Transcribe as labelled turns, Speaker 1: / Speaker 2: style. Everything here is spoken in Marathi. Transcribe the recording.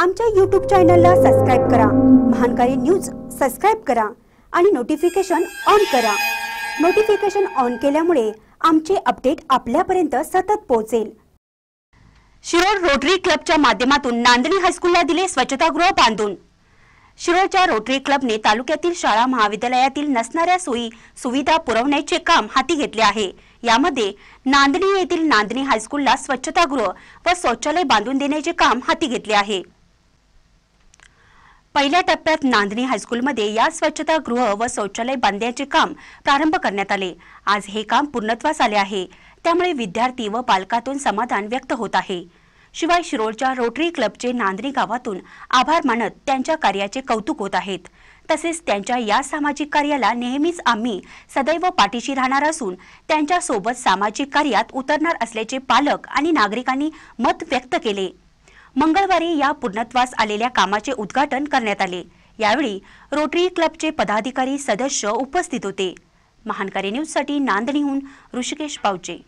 Speaker 1: आमच्या यूट्यूब चॅनलला सबस्क्राईब करा महानकारी न्यूज सबस्क्राईब करा आणि नोटिफिकेशन ऑन करा नोटिफिकेशन ऑन केल्यामुळे आमचे अपडेट आपल्यापर्यंत सतत पोहोचेल शिरोळ रोटरी क्लबच्या माध्यमातून नांदणी हायस्कूलला दिले स्वच्छतागृह बांधून शिरोळच्या रोटरी क्लबने तालुक्यातील शाळा महाविद्यालयातील नसणाऱ्या सोयी सुविधा पुरवण्याचे काम हाती घेतले आहे यामध्ये नांदणी येथील नांदणी हायस्कूलला स्वच्छतागृह व शौचालय बांधून देण्याचे काम हाती घेतले आहे पहिल्या टप्प्यात नांदणी हायस्कूलमध्ये या स्वच्छता गृह व शौचालय बांधण्याचे काम प्रारंभ करण्यात आले आज हे काम पूर्णत्वास आले आहे त्यामुळे विद्यार्थी व पालकातून समाधान व्यक्त होत आहे शिवाय शिरोळच्या रोटरी क्लबचे नांदणी गावातून आभार मानत त्यांच्या कार्याचे कौतुक होत आहेत तसेच त्यांच्या या सामाजिक कार्याला नेहमीच आम्ही सदैव पाठीशी राहणार असून त्यांच्यासोबत सामाजिक कार्यात उतरणार असल्याचे पालक आणि नागरिकांनी मत व्यक्त केले मंगळवारी या पूर्णत्वास आलेल्या कामाचे उद्घाटन करण्यात आले यावेळी रोटरी क्लबचे पदाधिकारी सदस्य उपस्थित होते महानकारी न्यूजसाठी नांदणीहून ऋषिकेश पावचे